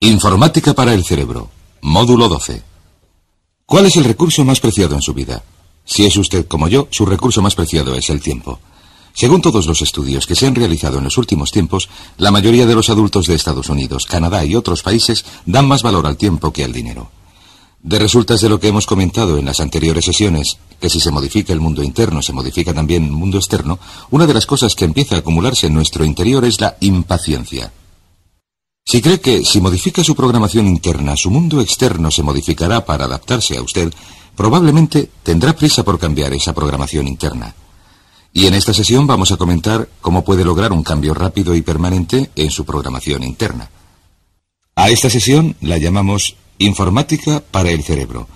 Informática para el cerebro. Módulo 12. ¿Cuál es el recurso más preciado en su vida? Si es usted como yo, su recurso más preciado es el tiempo. Según todos los estudios que se han realizado en los últimos tiempos, la mayoría de los adultos de Estados Unidos, Canadá y otros países dan más valor al tiempo que al dinero. De resultas de lo que hemos comentado en las anteriores sesiones, que si se modifica el mundo interno, se modifica también el mundo externo, una de las cosas que empieza a acumularse en nuestro interior es la impaciencia. Si cree que si modifica su programación interna, su mundo externo se modificará para adaptarse a usted, probablemente tendrá prisa por cambiar esa programación interna. Y en esta sesión vamos a comentar cómo puede lograr un cambio rápido y permanente en su programación interna. A esta sesión la llamamos informática para el cerebro.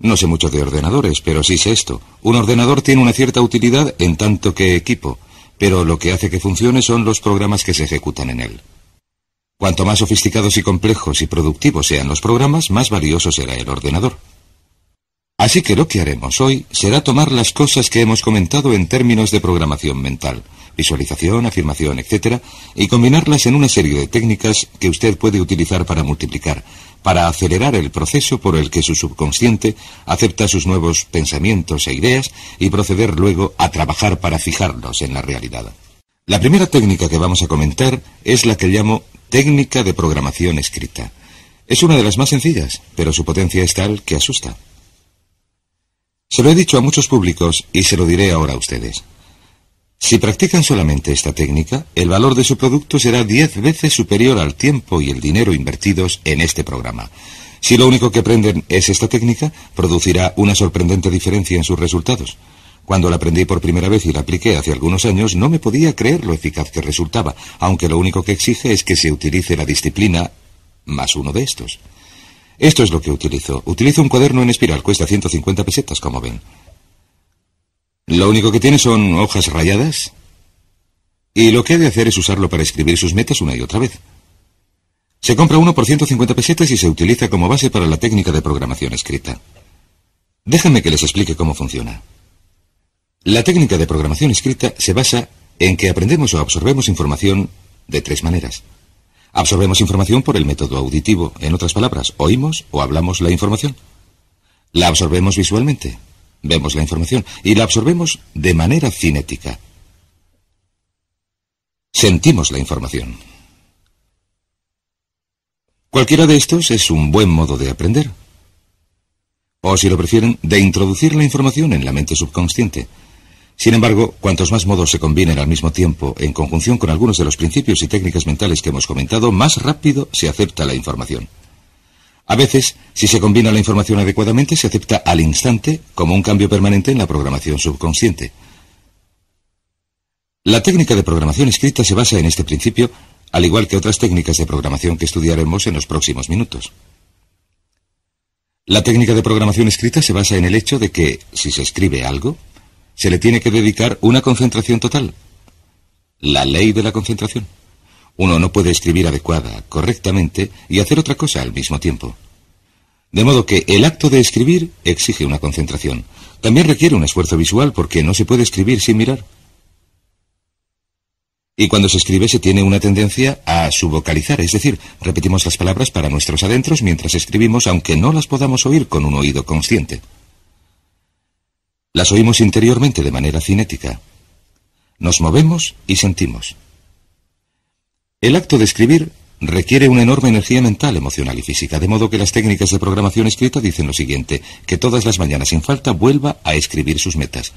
No sé mucho de ordenadores, pero sí sé esto. Un ordenador tiene una cierta utilidad en tanto que equipo, pero lo que hace que funcione son los programas que se ejecutan en él. Cuanto más sofisticados y complejos y productivos sean los programas, más valioso será el ordenador. Así que lo que haremos hoy será tomar las cosas que hemos comentado en términos de programación mental, visualización, afirmación, etc., y combinarlas en una serie de técnicas que usted puede utilizar para multiplicar, para acelerar el proceso por el que su subconsciente acepta sus nuevos pensamientos e ideas y proceder luego a trabajar para fijarlos en la realidad. La primera técnica que vamos a comentar es la que llamo Técnica de programación escrita. Es una de las más sencillas, pero su potencia es tal que asusta. Se lo he dicho a muchos públicos y se lo diré ahora a ustedes. Si practican solamente esta técnica, el valor de su producto será diez veces superior al tiempo y el dinero invertidos en este programa. Si lo único que aprenden es esta técnica, producirá una sorprendente diferencia en sus resultados. Cuando la aprendí por primera vez y la apliqué hace algunos años, no me podía creer lo eficaz que resultaba, aunque lo único que exige es que se utilice la disciplina más uno de estos. Esto es lo que utilizo. Utilizo un cuaderno en espiral, cuesta 150 pesetas, como ven. Lo único que tiene son hojas rayadas. Y lo que ha de hacer es usarlo para escribir sus metas una y otra vez. Se compra uno por 150 pesetas y se utiliza como base para la técnica de programación escrita. Déjenme que les explique cómo funciona. La técnica de programación escrita se basa en que aprendemos o absorbemos información de tres maneras. Absorbemos información por el método auditivo, en otras palabras, oímos o hablamos la información. La absorbemos visualmente, vemos la información, y la absorbemos de manera cinética. Sentimos la información. Cualquiera de estos es un buen modo de aprender. O si lo prefieren, de introducir la información en la mente subconsciente. Sin embargo, cuantos más modos se combinen al mismo tiempo, en conjunción con algunos de los principios y técnicas mentales que hemos comentado, más rápido se acepta la información. A veces, si se combina la información adecuadamente, se acepta al instante como un cambio permanente en la programación subconsciente. La técnica de programación escrita se basa en este principio, al igual que otras técnicas de programación que estudiaremos en los próximos minutos. La técnica de programación escrita se basa en el hecho de que, si se escribe algo, se le tiene que dedicar una concentración total. La ley de la concentración. Uno no puede escribir adecuada, correctamente y hacer otra cosa al mismo tiempo. De modo que el acto de escribir exige una concentración. También requiere un esfuerzo visual porque no se puede escribir sin mirar. Y cuando se escribe se tiene una tendencia a subvocalizar, es decir, repetimos las palabras para nuestros adentros mientras escribimos aunque no las podamos oír con un oído consciente. Las oímos interiormente de manera cinética. Nos movemos y sentimos. El acto de escribir requiere una enorme energía mental, emocional y física, de modo que las técnicas de programación escrita dicen lo siguiente, que todas las mañanas sin falta vuelva a escribir sus metas.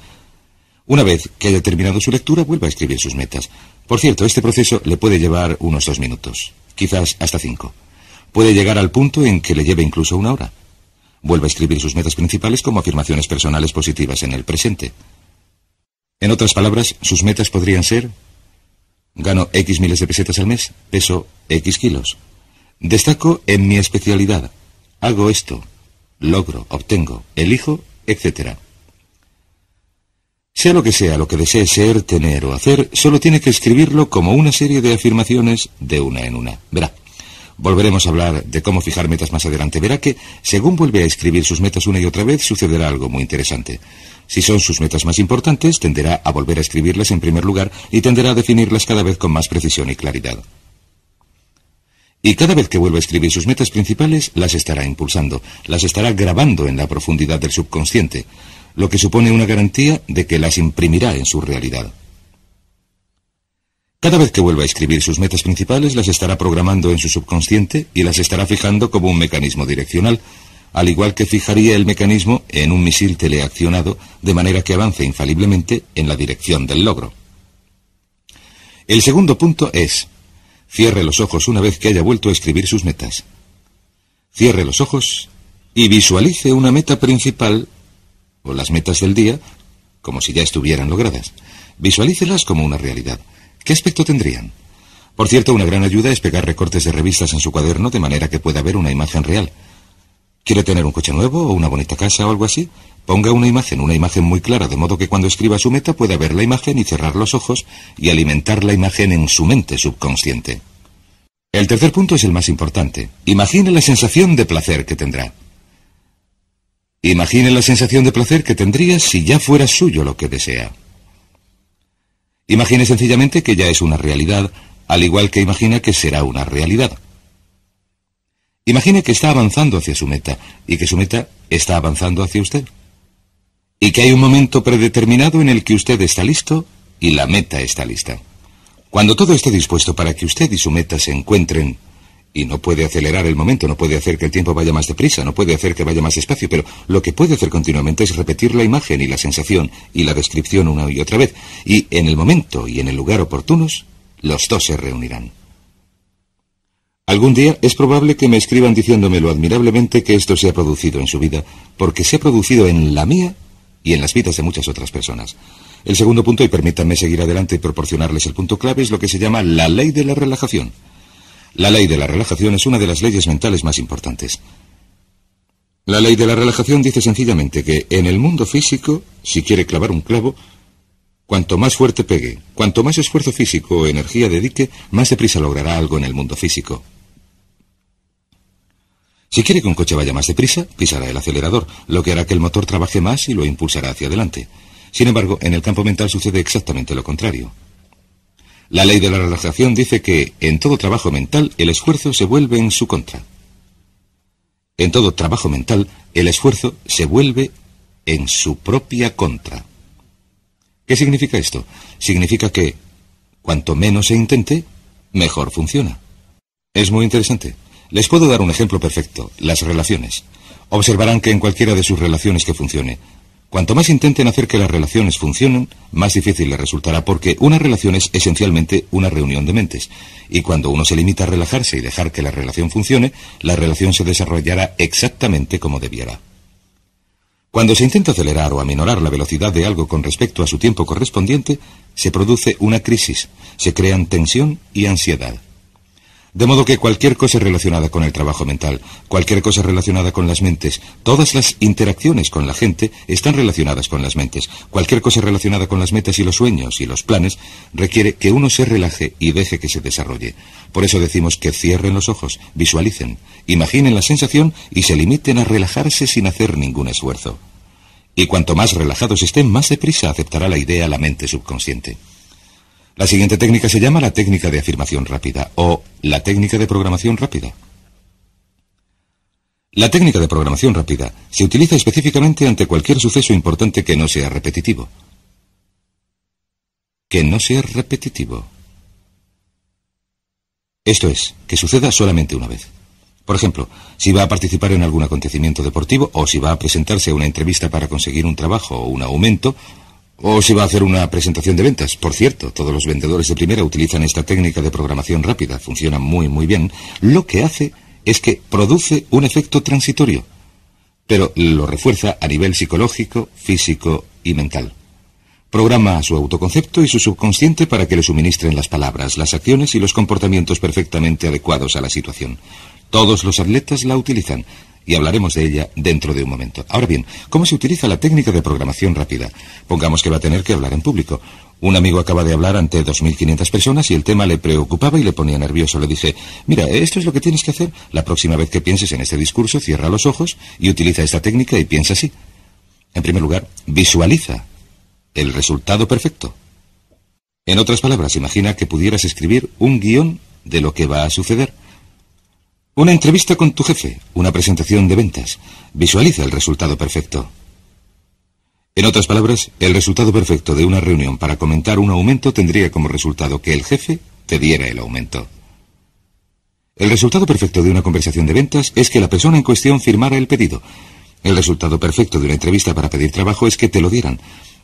Una vez que haya terminado su lectura, vuelva a escribir sus metas. Por cierto, este proceso le puede llevar unos dos minutos, quizás hasta cinco. Puede llegar al punto en que le lleve incluso una hora. Vuelva a escribir sus metas principales como afirmaciones personales positivas en el presente. En otras palabras, sus metas podrían ser Gano X miles de pesetas al mes, peso X kilos. Destaco en mi especialidad. Hago esto, logro, obtengo, elijo, etc. Sea lo que sea lo que desee ser, tener o hacer, solo tiene que escribirlo como una serie de afirmaciones de una en una. Verá. Volveremos a hablar de cómo fijar metas más adelante. Verá que, según vuelve a escribir sus metas una y otra vez, sucederá algo muy interesante. Si son sus metas más importantes, tenderá a volver a escribirlas en primer lugar y tenderá a definirlas cada vez con más precisión y claridad. Y cada vez que vuelva a escribir sus metas principales, las estará impulsando, las estará grabando en la profundidad del subconsciente, lo que supone una garantía de que las imprimirá en su realidad. Cada vez que vuelva a escribir sus metas principales, las estará programando en su subconsciente y las estará fijando como un mecanismo direccional, al igual que fijaría el mecanismo en un misil teleaccionado, de manera que avance infaliblemente en la dirección del logro. El segundo punto es, cierre los ojos una vez que haya vuelto a escribir sus metas. Cierre los ojos y visualice una meta principal, o las metas del día, como si ya estuvieran logradas. Visualícelas como una realidad. ¿Qué aspecto tendrían? Por cierto, una gran ayuda es pegar recortes de revistas en su cuaderno de manera que pueda ver una imagen real. ¿Quiere tener un coche nuevo o una bonita casa o algo así? Ponga una imagen, una imagen muy clara, de modo que cuando escriba su meta pueda ver la imagen y cerrar los ojos y alimentar la imagen en su mente subconsciente. El tercer punto es el más importante. Imagine la sensación de placer que tendrá. Imagine la sensación de placer que tendría si ya fuera suyo lo que desea. Imagine sencillamente que ya es una realidad, al igual que imagina que será una realidad. Imagine que está avanzando hacia su meta y que su meta está avanzando hacia usted. Y que hay un momento predeterminado en el que usted está listo y la meta está lista. Cuando todo esté dispuesto para que usted y su meta se encuentren, y no puede acelerar el momento, no puede hacer que el tiempo vaya más deprisa, no puede hacer que vaya más despacio, pero lo que puede hacer continuamente es repetir la imagen y la sensación y la descripción una y otra vez, y en el momento y en el lugar oportunos, los dos se reunirán. Algún día es probable que me escriban diciéndome lo admirablemente que esto se ha producido en su vida, porque se ha producido en la mía y en las vidas de muchas otras personas. El segundo punto, y permítanme seguir adelante y proporcionarles el punto clave, es lo que se llama la ley de la relajación. La ley de la relajación es una de las leyes mentales más importantes. La ley de la relajación dice sencillamente que en el mundo físico, si quiere clavar un clavo, cuanto más fuerte pegue, cuanto más esfuerzo físico o energía dedique, más deprisa logrará algo en el mundo físico. Si quiere que un coche vaya más deprisa, pisará el acelerador, lo que hará que el motor trabaje más y lo impulsará hacia adelante. Sin embargo, en el campo mental sucede exactamente lo contrario. La ley de la relajación dice que en todo trabajo mental el esfuerzo se vuelve en su contra. En todo trabajo mental el esfuerzo se vuelve en su propia contra. ¿Qué significa esto? Significa que cuanto menos se intente, mejor funciona. Es muy interesante. Les puedo dar un ejemplo perfecto, las relaciones. Observarán que en cualquiera de sus relaciones que funcione, Cuanto más intenten hacer que las relaciones funcionen, más difícil les resultará porque una relación es esencialmente una reunión de mentes. Y cuando uno se limita a relajarse y dejar que la relación funcione, la relación se desarrollará exactamente como debiera. Cuando se intenta acelerar o aminorar la velocidad de algo con respecto a su tiempo correspondiente, se produce una crisis, se crean tensión y ansiedad. De modo que cualquier cosa relacionada con el trabajo mental, cualquier cosa relacionada con las mentes, todas las interacciones con la gente están relacionadas con las mentes. Cualquier cosa relacionada con las metas y los sueños y los planes requiere que uno se relaje y deje que se desarrolle. Por eso decimos que cierren los ojos, visualicen, imaginen la sensación y se limiten a relajarse sin hacer ningún esfuerzo. Y cuanto más relajados estén, más deprisa aceptará la idea la mente subconsciente. La siguiente técnica se llama la técnica de afirmación rápida o la técnica de programación rápida. La técnica de programación rápida se utiliza específicamente ante cualquier suceso importante que no sea repetitivo. Que no sea repetitivo. Esto es, que suceda solamente una vez. Por ejemplo, si va a participar en algún acontecimiento deportivo o si va a presentarse a una entrevista para conseguir un trabajo o un aumento, o si va a hacer una presentación de ventas. Por cierto, todos los vendedores de primera utilizan esta técnica de programación rápida. Funciona muy, muy bien. Lo que hace es que produce un efecto transitorio, pero lo refuerza a nivel psicológico, físico y mental. Programa su autoconcepto y su subconsciente para que le suministren las palabras, las acciones y los comportamientos perfectamente adecuados a la situación. Todos los atletas la utilizan y hablaremos de ella dentro de un momento. Ahora bien, ¿cómo se utiliza la técnica de programación rápida? Pongamos que va a tener que hablar en público. Un amigo acaba de hablar ante 2.500 personas y el tema le preocupaba y le ponía nervioso. Le dije, mira, esto es lo que tienes que hacer. La próxima vez que pienses en este discurso, cierra los ojos y utiliza esta técnica y piensa así. En primer lugar, visualiza el resultado perfecto. En otras palabras, imagina que pudieras escribir un guión de lo que va a suceder. Una entrevista con tu jefe, una presentación de ventas. Visualiza el resultado perfecto. En otras palabras, el resultado perfecto de una reunión para comentar un aumento tendría como resultado que el jefe te diera el aumento. El resultado perfecto de una conversación de ventas es que la persona en cuestión firmara el pedido. El resultado perfecto de una entrevista para pedir trabajo es que te lo dieran.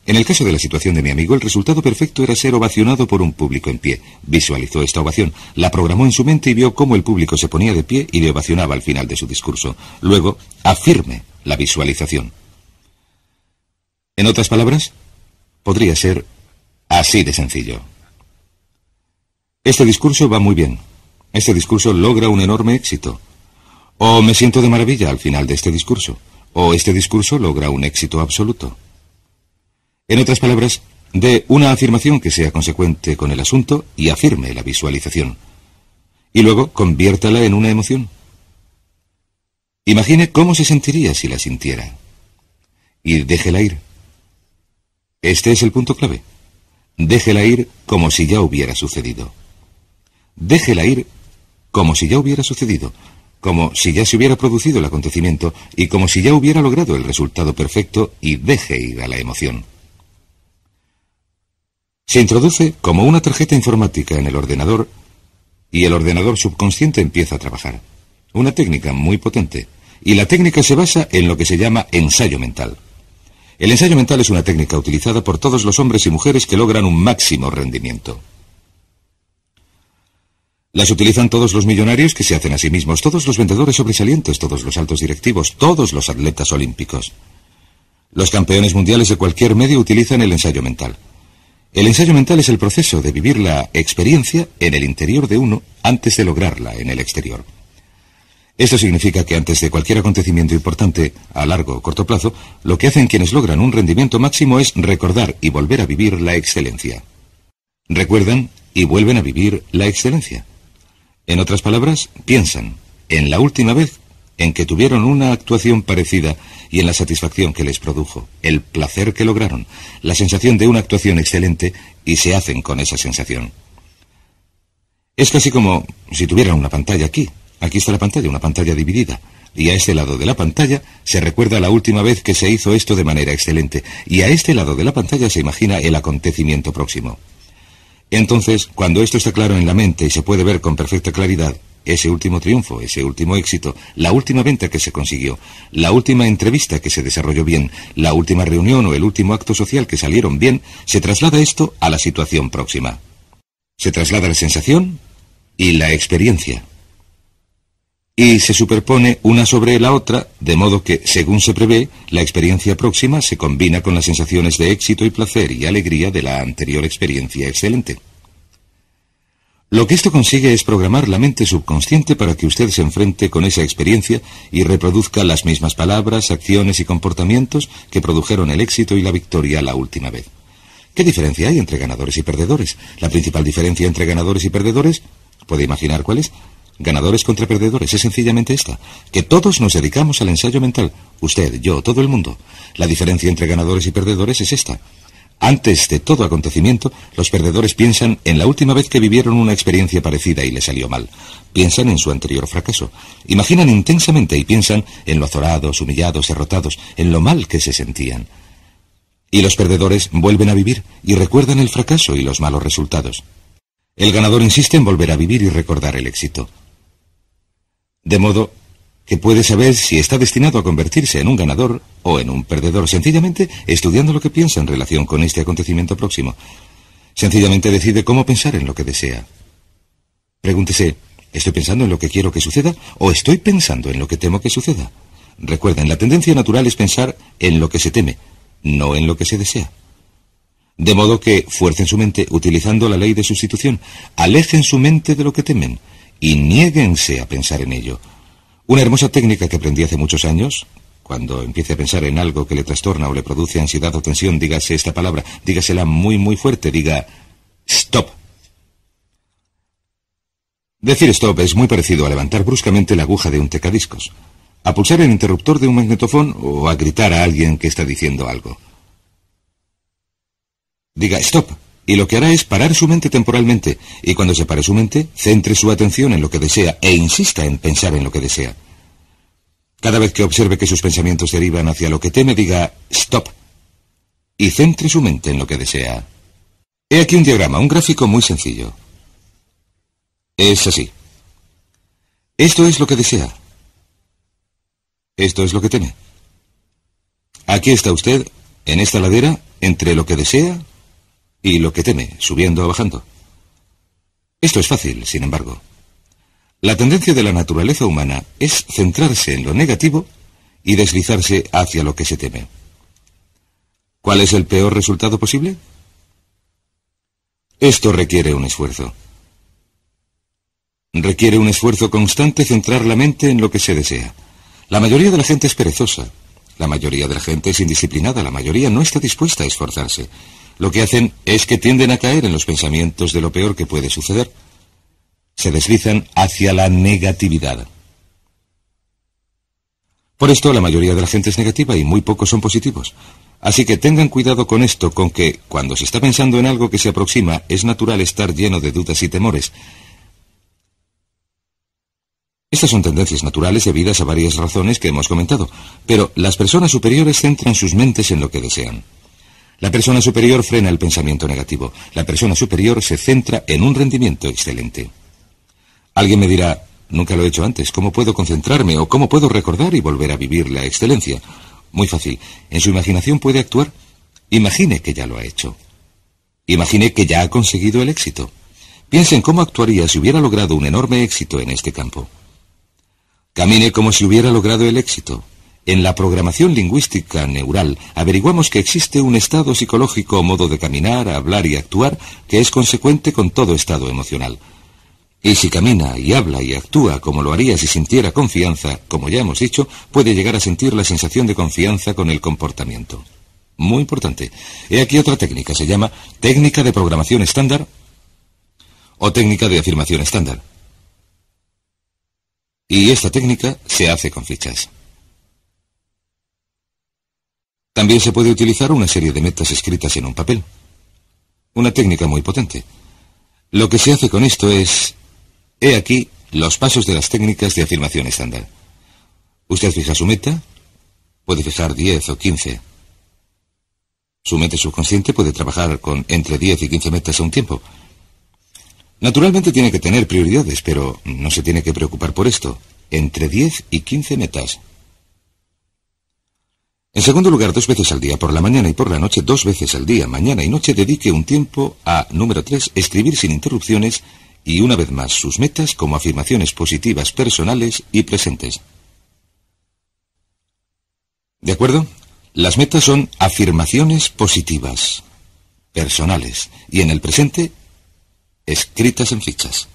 En el caso de la situación de mi amigo, el resultado perfecto era ser ovacionado por un público en pie. Visualizó esta ovación, la programó en su mente y vio cómo el público se ponía de pie y le ovacionaba al final de su discurso. Luego, afirme la visualización. En otras palabras, podría ser así de sencillo. Este discurso va muy bien. Este discurso logra un enorme éxito. O me siento de maravilla al final de este discurso. O este discurso logra un éxito absoluto. En otras palabras, dé una afirmación que sea consecuente con el asunto y afirme la visualización. Y luego conviértala en una emoción. Imagine cómo se sentiría si la sintiera. Y déjela ir. Este es el punto clave. Déjela ir como si ya hubiera sucedido. Déjela ir como si ya hubiera sucedido, como si ya se hubiera producido el acontecimiento y como si ya hubiera logrado el resultado perfecto y deje ir a la emoción. Se introduce como una tarjeta informática en el ordenador y el ordenador subconsciente empieza a trabajar. Una técnica muy potente. Y la técnica se basa en lo que se llama ensayo mental. El ensayo mental es una técnica utilizada por todos los hombres y mujeres que logran un máximo rendimiento. Las utilizan todos los millonarios que se hacen a sí mismos, todos los vendedores sobresalientes, todos los altos directivos, todos los atletas olímpicos. Los campeones mundiales de cualquier medio utilizan el ensayo mental. El ensayo mental es el proceso de vivir la experiencia en el interior de uno antes de lograrla en el exterior. Esto significa que antes de cualquier acontecimiento importante, a largo o corto plazo, lo que hacen quienes logran un rendimiento máximo es recordar y volver a vivir la excelencia. Recuerdan y vuelven a vivir la excelencia. En otras palabras, piensan en la última vez en que tuvieron una actuación parecida y en la satisfacción que les produjo, el placer que lograron, la sensación de una actuación excelente y se hacen con esa sensación. Es casi como si tuvieran una pantalla aquí. Aquí está la pantalla, una pantalla dividida. Y a este lado de la pantalla se recuerda la última vez que se hizo esto de manera excelente. Y a este lado de la pantalla se imagina el acontecimiento próximo. Entonces, cuando esto está claro en la mente y se puede ver con perfecta claridad, ese último triunfo, ese último éxito, la última venta que se consiguió, la última entrevista que se desarrolló bien, la última reunión o el último acto social que salieron bien, se traslada esto a la situación próxima. Se traslada la sensación y la experiencia. Y se superpone una sobre la otra, de modo que, según se prevé, la experiencia próxima se combina con las sensaciones de éxito y placer y alegría de la anterior experiencia excelente. Lo que esto consigue es programar la mente subconsciente para que usted se enfrente con esa experiencia y reproduzca las mismas palabras, acciones y comportamientos que produjeron el éxito y la victoria la última vez. ¿Qué diferencia hay entre ganadores y perdedores? La principal diferencia entre ganadores y perdedores, ¿puede imaginar cuál es? Ganadores contra perdedores es sencillamente esta, que todos nos dedicamos al ensayo mental, usted, yo, todo el mundo. La diferencia entre ganadores y perdedores es esta, antes de todo acontecimiento, los perdedores piensan en la última vez que vivieron una experiencia parecida y le salió mal. Piensan en su anterior fracaso. Imaginan intensamente y piensan en lo azorados, humillados, derrotados, en lo mal que se sentían. Y los perdedores vuelven a vivir y recuerdan el fracaso y los malos resultados. El ganador insiste en volver a vivir y recordar el éxito. De modo que puede saber si está destinado a convertirse en un ganador o en un perdedor, sencillamente estudiando lo que piensa en relación con este acontecimiento próximo. Sencillamente decide cómo pensar en lo que desea. Pregúntese, ¿estoy pensando en lo que quiero que suceda o estoy pensando en lo que temo que suceda? Recuerden, la tendencia natural es pensar en lo que se teme, no en lo que se desea. De modo que fuercen su mente utilizando la ley de sustitución, alejen su mente de lo que temen y niéguense a pensar en ello. Una hermosa técnica que aprendí hace muchos años, cuando empiece a pensar en algo que le trastorna o le produce ansiedad o tensión, dígase esta palabra, dígasela muy muy fuerte, diga stop. Decir stop es muy parecido a levantar bruscamente la aguja de un tecadiscos, a pulsar el interruptor de un magnetofón o a gritar a alguien que está diciendo algo. Diga stop, y lo que hará es parar su mente temporalmente, y cuando se pare su mente, centre su atención en lo que desea e insista en pensar en lo que desea. Cada vez que observe que sus pensamientos derivan hacia lo que teme, diga stop y centre su mente en lo que desea. He aquí un diagrama, un gráfico muy sencillo. Es así. Esto es lo que desea. Esto es lo que teme. Aquí está usted, en esta ladera, entre lo que desea y lo que teme, subiendo o bajando. Esto es fácil, sin embargo. La tendencia de la naturaleza humana es centrarse en lo negativo y deslizarse hacia lo que se teme. ¿Cuál es el peor resultado posible? Esto requiere un esfuerzo. Requiere un esfuerzo constante centrar la mente en lo que se desea. La mayoría de la gente es perezosa. La mayoría de la gente es indisciplinada. La mayoría no está dispuesta a esforzarse. Lo que hacen es que tienden a caer en los pensamientos de lo peor que puede suceder se deslizan hacia la negatividad. Por esto la mayoría de la gente es negativa y muy pocos son positivos. Así que tengan cuidado con esto, con que cuando se está pensando en algo que se aproxima, es natural estar lleno de dudas y temores. Estas son tendencias naturales debidas a varias razones que hemos comentado, pero las personas superiores centran sus mentes en lo que desean. La persona superior frena el pensamiento negativo, la persona superior se centra en un rendimiento excelente. Alguien me dirá, nunca lo he hecho antes, ¿cómo puedo concentrarme o cómo puedo recordar y volver a vivir la excelencia? Muy fácil, en su imaginación puede actuar. Imagine que ya lo ha hecho. Imagine que ya ha conseguido el éxito. Piensen cómo actuaría si hubiera logrado un enorme éxito en este campo. Camine como si hubiera logrado el éxito. En la programación lingüística neural averiguamos que existe un estado psicológico o modo de caminar, hablar y actuar que es consecuente con todo estado emocional. Y si camina y habla y actúa como lo haría si sintiera confianza, como ya hemos dicho, puede llegar a sentir la sensación de confianza con el comportamiento. Muy importante. He aquí otra técnica, se llama técnica de programación estándar o técnica de afirmación estándar. Y esta técnica se hace con fichas. También se puede utilizar una serie de metas escritas en un papel. Una técnica muy potente. Lo que se hace con esto es He aquí los pasos de las técnicas de afirmación estándar. Usted fija su meta, puede fijar 10 o 15. Su mente subconsciente puede trabajar con entre 10 y 15 metas a un tiempo. Naturalmente tiene que tener prioridades, pero no se tiene que preocupar por esto. Entre 10 y 15 metas. En segundo lugar, dos veces al día, por la mañana y por la noche, dos veces al día, mañana y noche, dedique un tiempo a, número 3, escribir sin interrupciones y una vez más sus metas como afirmaciones positivas personales y presentes. ¿De acuerdo? Las metas son afirmaciones positivas, personales y en el presente escritas en fichas.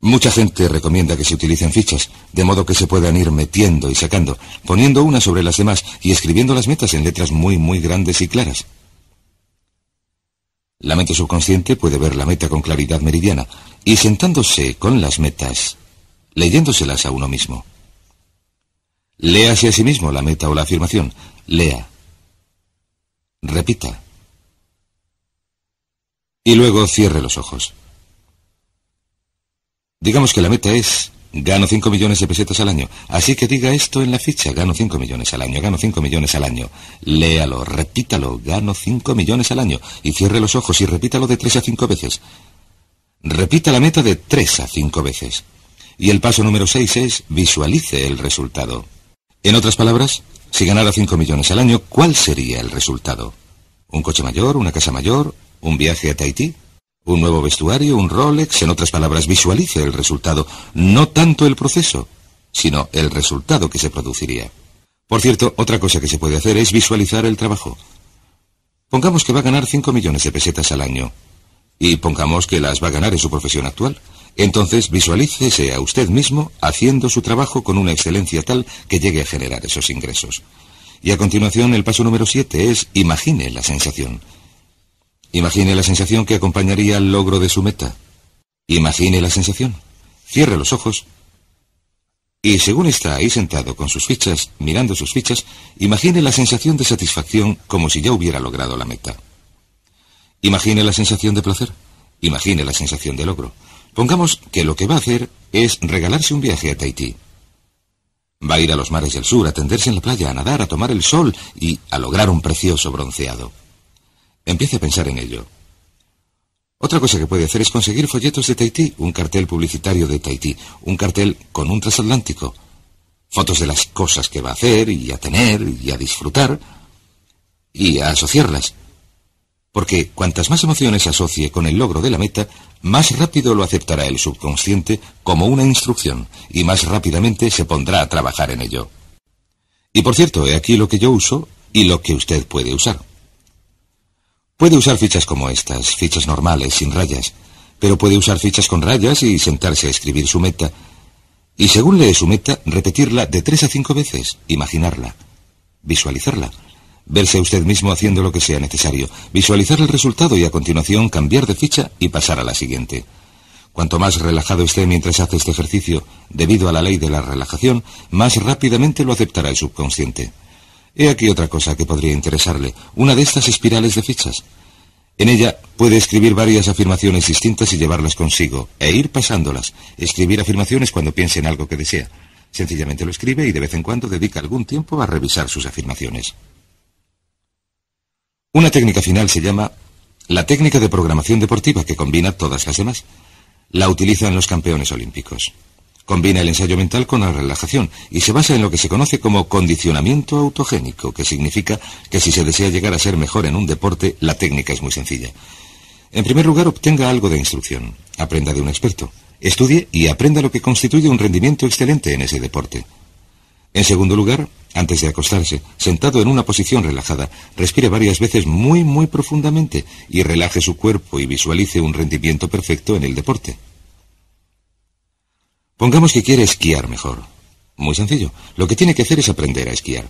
Mucha gente recomienda que se utilicen fichas, de modo que se puedan ir metiendo y sacando, poniendo una sobre las demás y escribiendo las metas en letras muy, muy grandes y claras. La mente subconsciente puede ver la meta con claridad meridiana y sentándose con las metas, leyéndoselas a uno mismo. Léase a sí mismo la meta o la afirmación. Lea. Repita. Y luego cierre los ojos. Digamos que la meta es Gano 5 millones de pesetas al año. Así que diga esto en la ficha. Gano 5 millones al año, gano 5 millones al año. Léalo, repítalo, gano 5 millones al año. Y cierre los ojos y repítalo de 3 a 5 veces. Repita la meta de 3 a 5 veces. Y el paso número 6 es visualice el resultado. En otras palabras, si ganara 5 millones al año, ¿cuál sería el resultado? ¿Un coche mayor? ¿Una casa mayor? ¿Un viaje a Tahití? Un nuevo vestuario, un Rolex, en otras palabras, visualice el resultado, no tanto el proceso, sino el resultado que se produciría. Por cierto, otra cosa que se puede hacer es visualizar el trabajo. Pongamos que va a ganar 5 millones de pesetas al año, y pongamos que las va a ganar en su profesión actual. Entonces visualícese a usted mismo haciendo su trabajo con una excelencia tal que llegue a generar esos ingresos. Y a continuación el paso número 7 es imagine la sensación. Imagine la sensación que acompañaría al logro de su meta. Imagine la sensación. Cierre los ojos. Y según está ahí sentado con sus fichas, mirando sus fichas, imagine la sensación de satisfacción como si ya hubiera logrado la meta. Imagine la sensación de placer. Imagine la sensación de logro. Pongamos que lo que va a hacer es regalarse un viaje a Tahití. Va a ir a los mares del sur, a tenderse en la playa, a nadar, a tomar el sol y a lograr un precioso bronceado. Empiece a pensar en ello. Otra cosa que puede hacer es conseguir folletos de Tahití, un cartel publicitario de Tahití, un cartel con un transatlántico, fotos de las cosas que va a hacer y a tener y a disfrutar y a asociarlas. Porque cuantas más emociones asocie con el logro de la meta, más rápido lo aceptará el subconsciente como una instrucción y más rápidamente se pondrá a trabajar en ello. Y por cierto, he aquí lo que yo uso y lo que usted puede usar. Puede usar fichas como estas, fichas normales, sin rayas, pero puede usar fichas con rayas y sentarse a escribir su meta. Y según lee su meta, repetirla de tres a cinco veces, imaginarla, visualizarla, verse usted mismo haciendo lo que sea necesario, visualizar el resultado y a continuación cambiar de ficha y pasar a la siguiente. Cuanto más relajado esté mientras hace este ejercicio, debido a la ley de la relajación, más rápidamente lo aceptará el subconsciente. He aquí otra cosa que podría interesarle, una de estas espirales de fichas. En ella puede escribir varias afirmaciones distintas y llevarlas consigo, e ir pasándolas, escribir afirmaciones cuando piense en algo que desea. Sencillamente lo escribe y de vez en cuando dedica algún tiempo a revisar sus afirmaciones. Una técnica final se llama la técnica de programación deportiva que combina todas las demás. La utilizan los campeones olímpicos. Combina el ensayo mental con la relajación y se basa en lo que se conoce como condicionamiento autogénico, que significa que si se desea llegar a ser mejor en un deporte, la técnica es muy sencilla. En primer lugar, obtenga algo de instrucción, aprenda de un experto, estudie y aprenda lo que constituye un rendimiento excelente en ese deporte. En segundo lugar, antes de acostarse, sentado en una posición relajada, respire varias veces muy, muy profundamente y relaje su cuerpo y visualice un rendimiento perfecto en el deporte. Pongamos que quiere esquiar mejor. Muy sencillo. Lo que tiene que hacer es aprender a esquiar.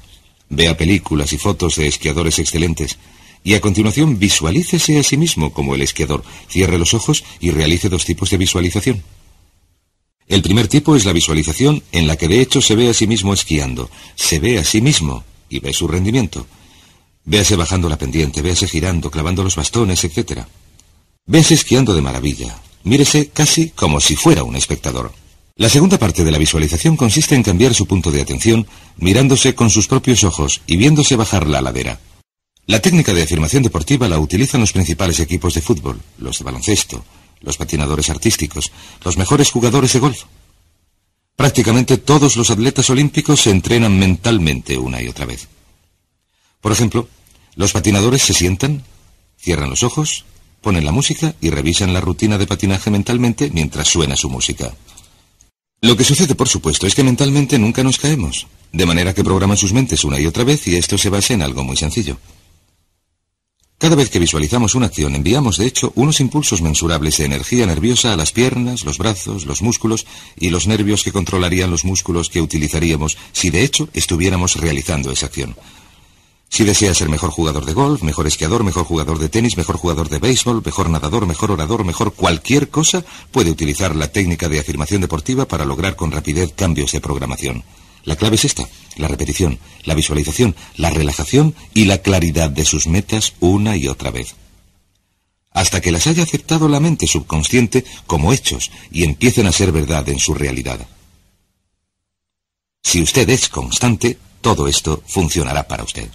Vea películas y fotos de esquiadores excelentes y a continuación visualícese a sí mismo como el esquiador. Cierre los ojos y realice dos tipos de visualización. El primer tipo es la visualización en la que de hecho se ve a sí mismo esquiando. Se ve a sí mismo y ve su rendimiento. Véase bajando la pendiente, véase girando, clavando los bastones, etc. Véase esquiando de maravilla. Mírese casi como si fuera un espectador. La segunda parte de la visualización consiste en cambiar su punto de atención mirándose con sus propios ojos y viéndose bajar la ladera. La técnica de afirmación deportiva la utilizan los principales equipos de fútbol, los de baloncesto, los patinadores artísticos, los mejores jugadores de golf. Prácticamente todos los atletas olímpicos se entrenan mentalmente una y otra vez. Por ejemplo, los patinadores se sientan, cierran los ojos, ponen la música y revisan la rutina de patinaje mentalmente mientras suena su música. Lo que sucede, por supuesto, es que mentalmente nunca nos caemos, de manera que programan sus mentes una y otra vez y esto se basa en algo muy sencillo. Cada vez que visualizamos una acción, enviamos, de hecho, unos impulsos mensurables de energía nerviosa a las piernas, los brazos, los músculos y los nervios que controlarían los músculos que utilizaríamos si, de hecho, estuviéramos realizando esa acción. Si desea ser mejor jugador de golf, mejor esquiador, mejor jugador de tenis, mejor jugador de béisbol, mejor nadador, mejor orador, mejor cualquier cosa, puede utilizar la técnica de afirmación deportiva para lograr con rapidez cambios de programación. La clave es esta, la repetición, la visualización, la relajación y la claridad de sus metas una y otra vez. Hasta que las haya aceptado la mente subconsciente como hechos y empiecen a ser verdad en su realidad. Si usted es constante, todo esto funcionará para usted.